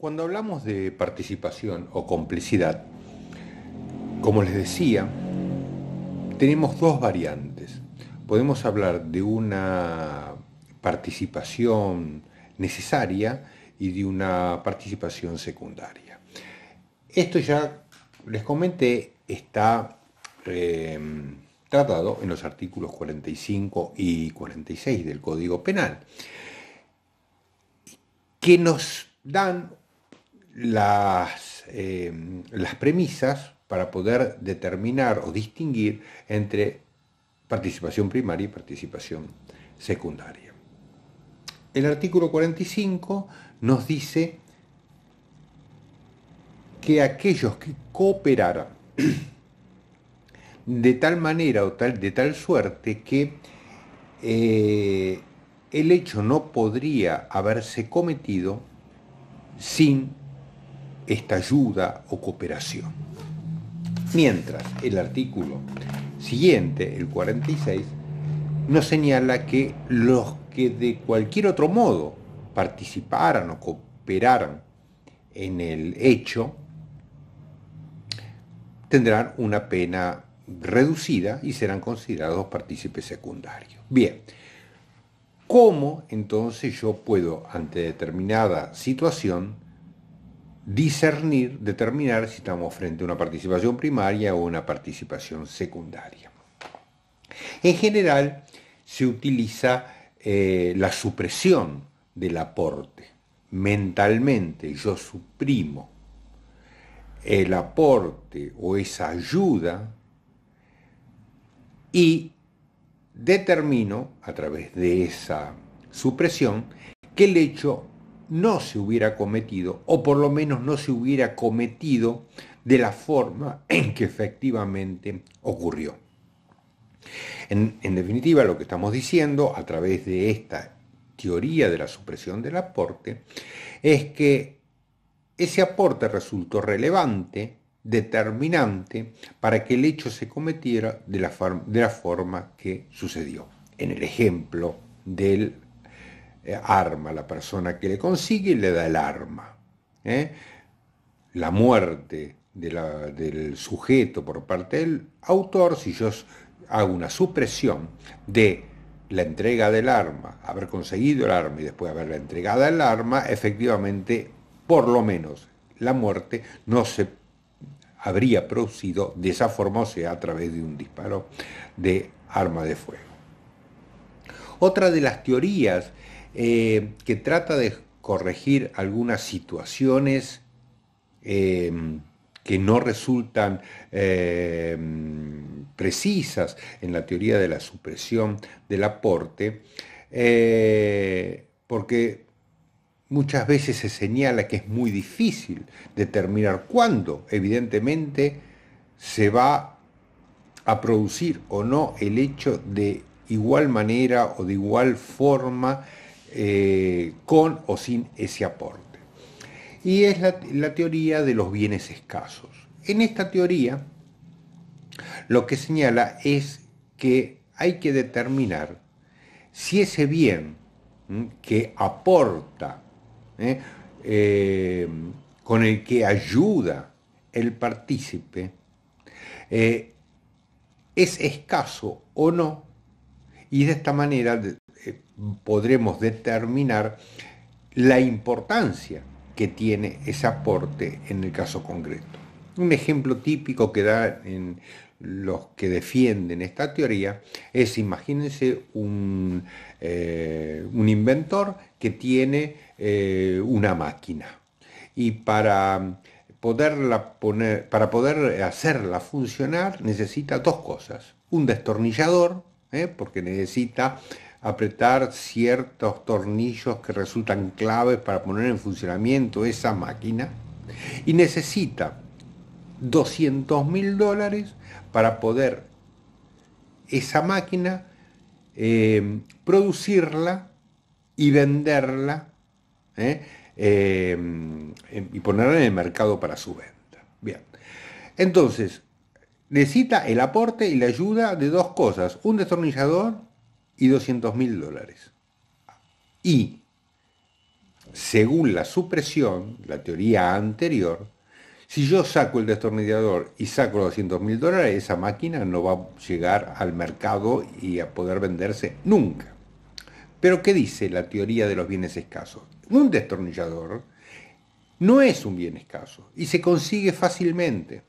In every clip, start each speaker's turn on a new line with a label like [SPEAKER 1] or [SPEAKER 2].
[SPEAKER 1] Cuando hablamos de participación o complicidad, como les decía, tenemos dos variantes. Podemos hablar de una participación necesaria y de una participación secundaria. Esto ya les comenté, está em, tratado en los artículos 45 y 46 del Código Penal, que nos dan las, eh, las premisas para poder determinar o distinguir entre participación primaria y participación secundaria. El artículo 45 nos dice que aquellos que cooperaran de tal manera o tal, de tal suerte que eh, el hecho no podría haberse cometido sin esta ayuda o cooperación. Mientras el artículo siguiente, el 46, nos señala que los que de cualquier otro modo participaran o cooperaran en el hecho tendrán una pena reducida y serán considerados partícipes secundarios. Bien, ¿cómo entonces yo puedo, ante determinada situación, discernir, determinar si estamos frente a una participación primaria o una participación secundaria. En general, se utiliza eh, la supresión del aporte. Mentalmente yo suprimo el aporte o esa ayuda y determino a través de esa supresión que el hecho no se hubiera cometido, o por lo menos no se hubiera cometido de la forma en que efectivamente ocurrió. En, definitiva, lo que estamos diciendo a través de esta teoría de la supresión del aporte es que ese aporte resultó relevante, determinante, para que el hecho se cometiera de la forma que sucedió. En el ejemplo del eh, arma, la persona que le consigue le da el arma. ¿eh? La muerte del sujeto por parte del autor, si yo hago una supresión de la entrega del arma, haber conseguido el arma y después haberla entregada el arma, efectivamente, por lo menos la muerte no se habría producido de esa forma, o sea, a través de un disparo de arma de fuego. Otra de las teorías eh, que trata de corregir algunas situaciones eh, que no resultan eh, precisas en la teoría de la supresión del aporte, porque muchas veces se señala que es muy difícil determinar cuándo, evidentemente, se va a producir o no el hecho de igual manera o de igual forma eh, con o sin ese aporte. Y es la, teoría de los bienes escasos. En esta teoría, lo que señala es que hay que determinar si ese bien que aporta, ¿eh? Eh, con el que ayuda el partícipe, es escaso o no, y de esta manera podremos determinar la importancia que tiene ese aporte en el caso concreto. Un ejemplo típico que da en los que defienden esta teoría es, imagínense, un, eh, un inventor que tiene eh, una máquina y para poderla poner, para poder hacerla funcionar necesita dos cosas, un destornillador, eh, porque necesita apretar ciertos tornillos que resultan claves para poner en funcionamiento esa máquina y necesita 200 mil dólares para poder esa máquina eh, producirla y venderla eh, eh, y ponerla en el mercado para su venta. Bien, entonces necesita el aporte y la ayuda de dos cosas, un destornillador y 200 mil dólares. Y, según la supresión, la teoría anterior, si yo saco el destornillador y saco los 200 mil dólares, esa máquina no va a llegar al mercado y a poder venderse nunca. Pero ¿qué dice la teoría de los bienes escasos? Un destornillador no es un bien escaso y se consigue fácilmente.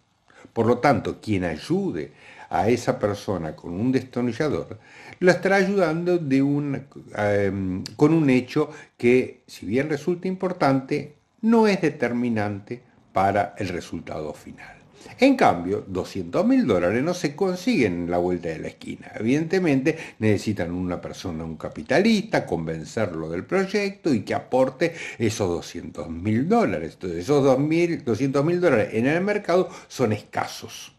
[SPEAKER 1] Por lo tanto, quien ayude a esa persona con un destornillador, lo estará ayudando em, con un hecho que, si bien resulta importante, no es determinante para el resultado final. En cambio, 200 mil dólares no se consiguen en la vuelta de la esquina. Evidentemente, necesitan una persona, un capitalista, convencerlo del proyecto y que aporte esos 200 mil dólares. Entonces, esos 200 mil dólares en el mercado son escasos.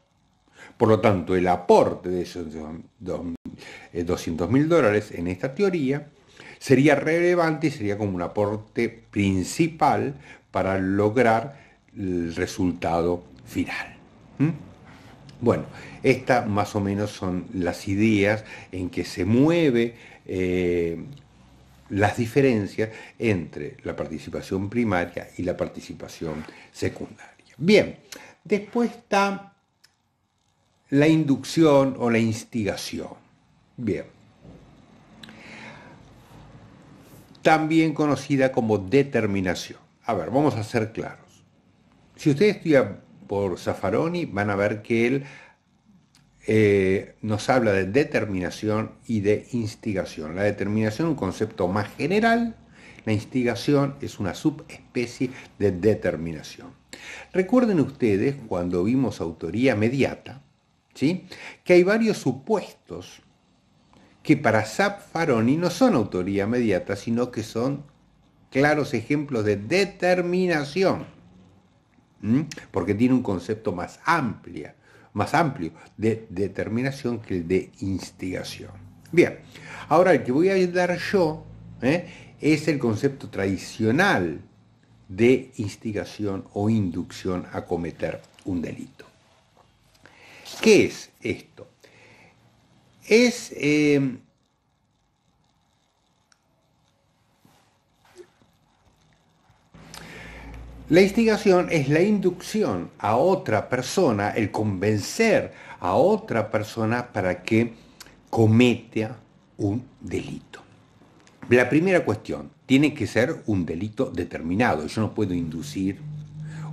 [SPEAKER 1] Por lo tanto, el aporte de esos 200 eh, mil dólares en esta teoría sería relevante y sería como un aporte principal para lograr el resultado final. ¿Mm? Bueno, estas más o menos son las ideas en que se mueve eh, las diferencias entre la participación primaria y la participación secundaria. Bien, después está la inducción o la instigación. Bien. También conocida como determinación. A ver, vamos a ser claros. Si ustedes estudian por Zaffaroni, van a ver que él eh, nos habla de determinación y de instigación. La determinación es un concepto más general, la instigación es una subespecie de determinación. Recuerden ustedes cuando vimos autoría mediata, ¿sí? que hay varios supuestos que para Zap no son autoría mediata, sino que son claros ejemplos de determinación, porque tiene un concepto más amplio, más amplio de determinación que el de instigación. Bien, ahora el que voy a dar yo ¿eh? es el concepto tradicional de instigación o inducción a cometer un delito. ¿Qué es esto? Es em, La instigación es la inducción a otra persona, el convencer a otra persona para que cometa un delito. La primera cuestión, tiene que ser un delito determinado. Yo no puedo inducir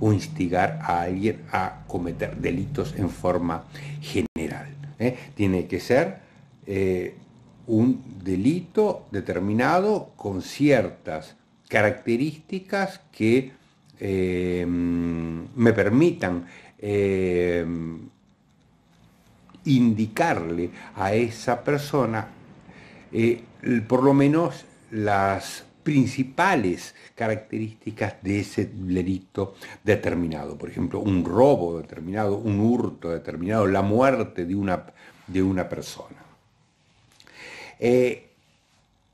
[SPEAKER 1] o instigar a alguien a cometer delitos en forma general. ¿eh? Tiene que ser eh, un delito determinado con ciertas características que eh, me permitan indicarle a esa persona por lo menos las principales características de ese delito determinado. Por ejemplo, un robo determinado, un hurto determinado, la muerte de una, de una persona. Eh,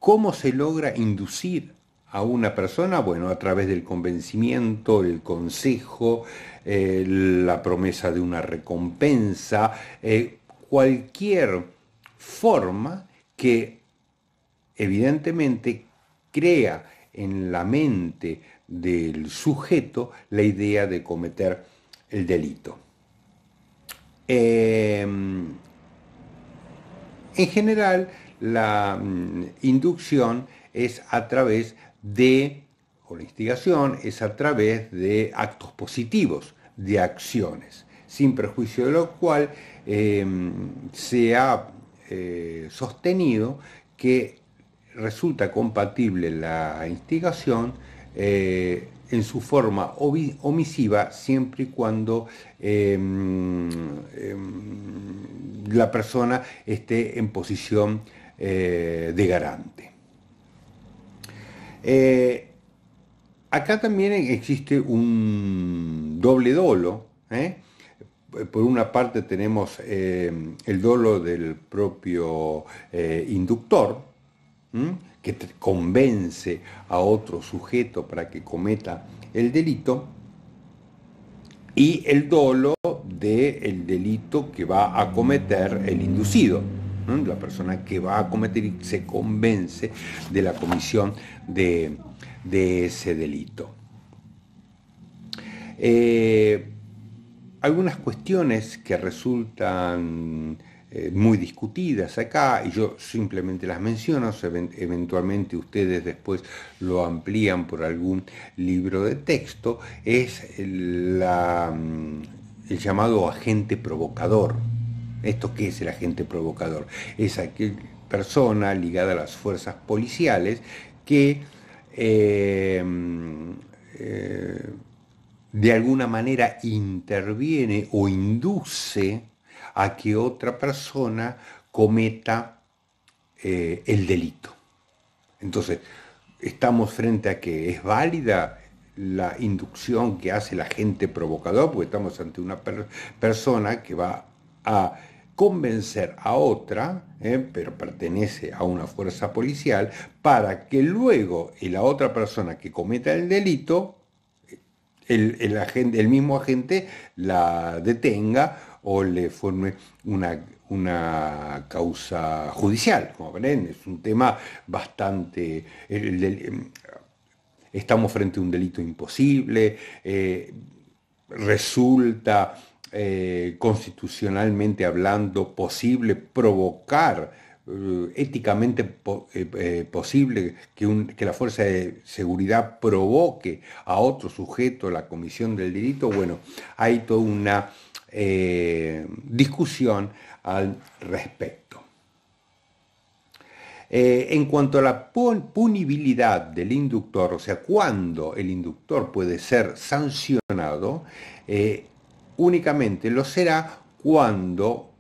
[SPEAKER 1] ¿Cómo se logra inducir a una persona? Bueno, a través del convencimiento, el consejo, eh, la promesa de una recompensa, eh, cualquier forma que evidentemente crea en la mente del sujeto la idea de cometer el delito. Em, en general, la mm, inducción es a través de, o la instigación es a través de actos positivos, de acciones, sin perjuicio de lo cual em, se ha eh, sostenido que resulta compatible la instigación eh, en su forma omisiva siempre y cuando em, em, la persona esté en posición eh, de garante. Eh, acá también existe un doble dolo. Por una parte tenemos em, el dolo del propio inductor, que convence a otro sujeto para que cometa el delito, y el dolo del delito que va a cometer el inducido, la persona que va a cometer y se convence de la comisión de, ese delito. Eh, algunas cuestiones que resultan eh, muy discutidas acá, y yo simplemente las menciono, eventualmente ustedes después lo amplían por algún libro de texto, es la, mm, el llamado agente provocador. ¿Esto qué es el agente provocador? Es aquel persona ligada a las fuerzas policiales que eh, eh, de alguna manera interviene o induce a que otra persona cometa eh, el delito. Entonces, estamos frente a que es válida la inducción que hace el agente provocador, porque estamos ante una persona que va a convencer a otra, eh, pero pertenece a una fuerza policial, para que luego la otra persona que cometa el delito, el mismo agente la detenga o le forme una, una causa judicial, como ven, es un tema bastante... estamos frente a un delito imposible, eh, resulta eh, constitucionalmente hablando posible provocar eh, éticamente posible que, que, la fuerza de seguridad provoque a otro sujeto la comisión del delito, bueno, hay toda una eh, discusión al respecto. Eh, en cuanto a la punibilidad del inductor, o sea, cuando el inductor puede ser sancionado, eh, únicamente lo será cuando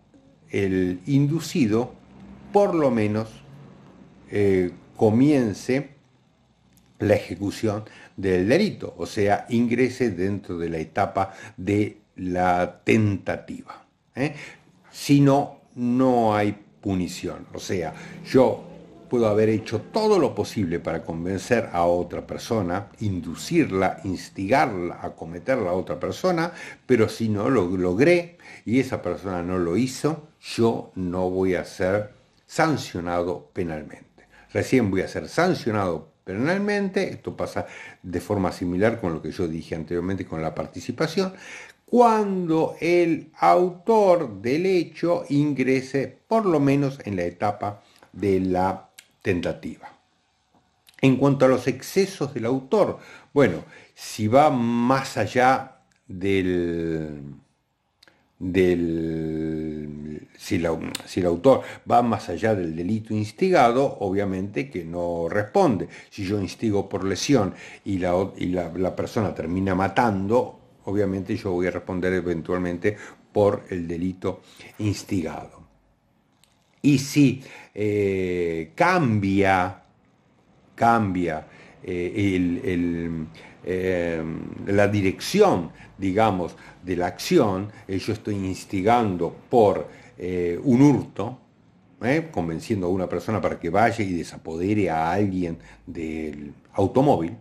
[SPEAKER 1] el inducido por lo menos comience la ejecución del delito, o sea, ingrese dentro de la etapa de la tentativa, ¿eh? si no, no hay punición. O sea, yo puedo haber hecho todo lo posible para convencer a otra persona, inducirla, instigarla a cometer la otra persona, pero si no lo logré y esa persona no lo hizo, yo no voy a ser sancionado penalmente. Recién voy a ser sancionado penalmente, esto pasa de forma similar con lo que yo dije anteriormente con la participación, cuando el autor del hecho ingrese por lo menos en la etapa de la tentativa. En cuanto a los excesos del autor, bueno, si va más allá del... del si, si el autor va más allá del delito instigado, obviamente que no responde. Si yo instigo por lesión y la, y la persona termina matando, obviamente yo voy a responder eventualmente por el delito instigado. Y si eh, cambia, cambia eh, eh, la dirección, digamos, de la acción, yo estoy instigando por un hurto, convenciendo a una persona para que vaya y desapodere a alguien del automóvil,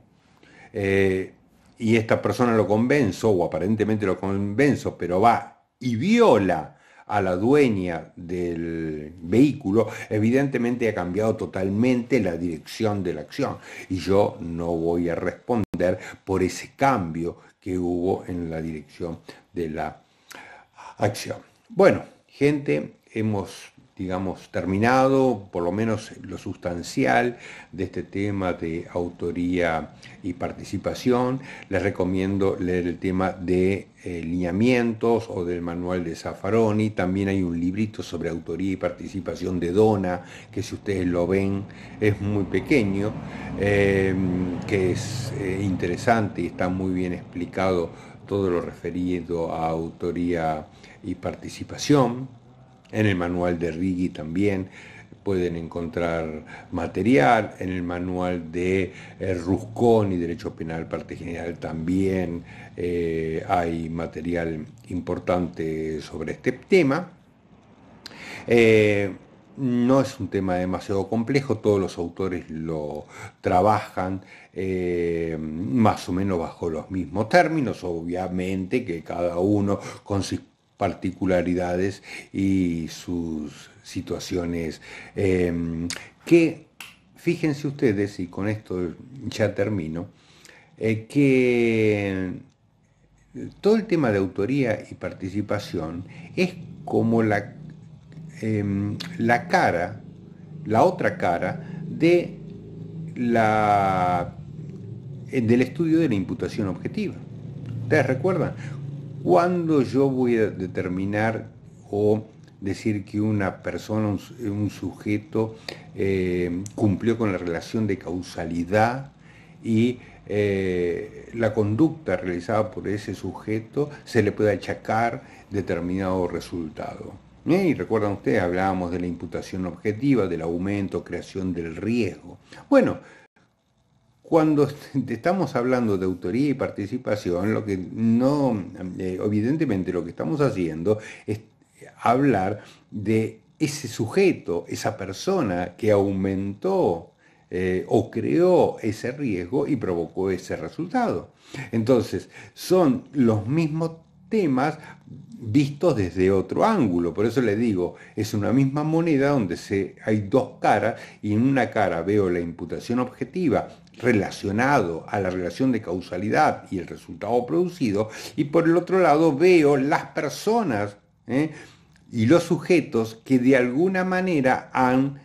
[SPEAKER 1] y esta persona lo convenzo, o aparentemente lo convenzo, pero va y viola a la dueña del vehículo, evidentemente ha cambiado totalmente la dirección de la acción. Y yo no voy a responder por ese cambio que hubo en la dirección de la acción. Bueno, gente, hemos digamos, terminado, por lo menos lo sustancial de este tema de autoría y participación. Les recomiendo leer el tema de eh, lineamientos o del manual de Zaffaroni. También hay un librito sobre autoría y participación de Dona, que si ustedes lo ven es muy pequeño, em, que es eh, interesante y está muy bien explicado todo lo referido a autoría y participación. En el manual de Rigi también pueden encontrar material, en el manual de eh, Ruscón y Derecho Penal Parte General también eh, hay material importante sobre este tema. Eh, no es un tema demasiado complejo, todos los autores lo trabajan más o menos bajo los mismos términos, obviamente que cada uno con sus particularidades y sus situaciones. Em, que fíjense ustedes, y con esto ya termino, eh, que todo el tema de autoría y participación es como la, em, la cara, la otra cara de la, del estudio de la imputación objetiva. ¿Ustedes recuerdan? ¿Cuándo yo voy a determinar o decir que una persona, un, sujeto, eh, cumplió con la relación de causalidad y eh, la conducta realizada por ese sujeto se le puede achacar determinado resultado. ¿Eh? Y recuerdan ustedes, hablábamos de la imputación objetiva, del aumento, creación del riesgo. Bueno, cuando estamos hablando de autoría y participación, lo que no, eh, evidentemente lo que estamos haciendo es hablar de ese sujeto, esa persona que aumentó eh, o creó ese riesgo y provocó ese resultado. Entonces, son los mismos temas vistos desde otro ángulo. Por eso le digo, es una misma moneda donde hay dos caras y en una cara veo la imputación objetiva relacionado a la relación de causalidad y el resultado producido, y por el otro lado veo las personas ¿eh? y los sujetos que de alguna manera han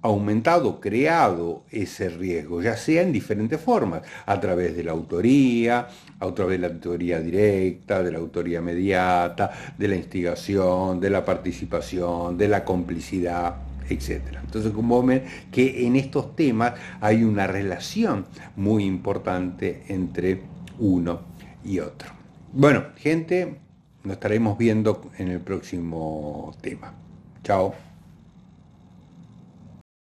[SPEAKER 1] aumentado, creado ese riesgo, ya sea en diferentes formas, a través de la autoría, a través de la autoría directa, de la autoría mediata, de la instigación, de la participación, de la complicidad etc. Entonces, como ven, que en estos temas hay una relación muy importante entre uno y otro. Bueno, gente, nos estaremos viendo en el próximo tema. Chao.